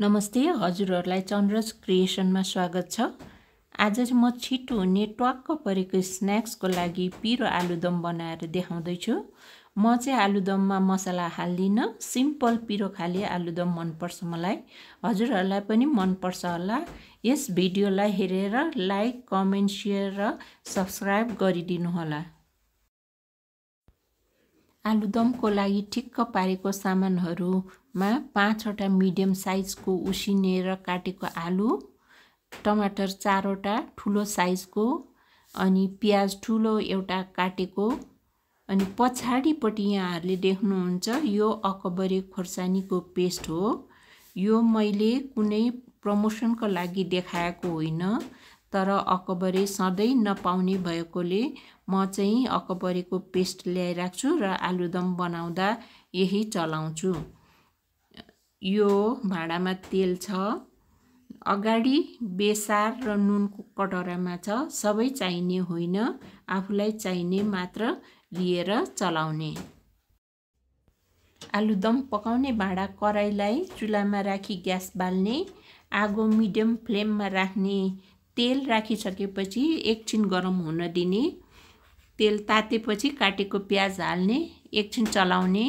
नमस्ते हजुरहरूलाई चन्द्रज क्रिएसनमा स्वागत छ आज चाहिँ म छिटो ट्वाक्क परेको स्न्याक्सको लागि पिरो आलुदम बनाएर देखाउँदैछु म चाहिँ आलुदममा मसला हाल्दिनँ सिम्पल पिरो खाले आलुदम मनपर्छ मलाई हजुरहरूलाई पनि मनपर्छ होला यस भिडियोलाई हेरेर लाइक कमेन्ट सेयर र सब्सक्राइब होला आलुदमको लागि ठिक्क पारेको सामानहरूमा पाँचवटा मिडियम साइजको उसिनेर काटेको आलु टमाटर चारवटा ठुलो साइजको अनि प्याज ठुलो एउटा काटेको अनि पछाडिपट्टि यहाँहरूले देख्नुहुन्छ यो अकबरे खोर्सानीको पेस्ट हो यो मैले कुनै प्रमोसनको लागि देखाएको होइन तर अकबरे सधैँ नपाउने भएकोले म चाहिँ अकबरेको पेस्ट ल्याइराख्छु र आलुदम बनाउँदा यही चलाउँछु यो भाँडामा तेल छ अगाडि बेसार र नुनको कटोरामा छ सबै चाहिने होइन आफूलाई चाहिने मात्र लिएर चलाउने आलुदम पकाउने भाँडा कराईलाई चुल्हामा राखी ग्यास बाल्ने आगो मिडियम फ्लेममा राख्ने तेल राखिसकेपछि एकछिन गरम हुन दिने तेल तातेपछि काटेको प्याज हाल्ने एकछिन चलाउने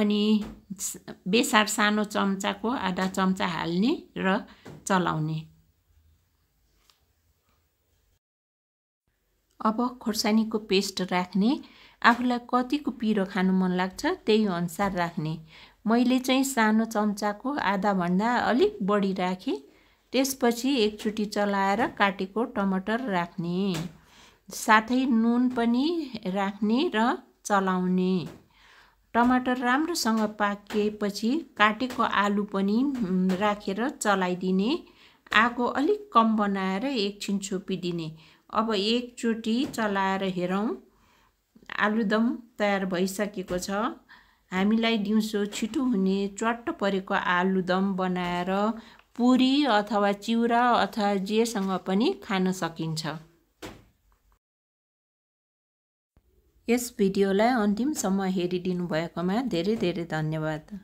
अनि बेसार सानो चम्चाको आधा चम्चा हाल्ने र चलाउने अब खोर्सानीको पेस्ट राख्ने आफूलाई कतिको पिरो खानु मन लाग्छ त्यही अनुसार राख्ने मैले चाहिँ सानो चम्चाको आधाभन्दा अलिक बढी राखेँ त्यसपछि एकचोटि चलाएर काटेको टमाटर राख्ने साथै नुन पनि राख्ने र चलाउने टमाटर राम्रोसँग पाकेपछि काटेको आलु पनि राखेर चलाइदिने आगो अलिक कम बनाएर एकछिन छोपिदिने अब एकचोटि चलाएर हेरौँ आलुदम तयार भइसकेको छ हामीलाई दिउँसो छिटो हुने चट्ट परेको आलुदम बनाएर पुरी अथवा चिउरा अथवा जेसँग पनि खान सकिन्छ यस भिडियोलाई अन्तिमसम्म हेरिदिनु भएकोमा धेरै धेरै धन्यवाद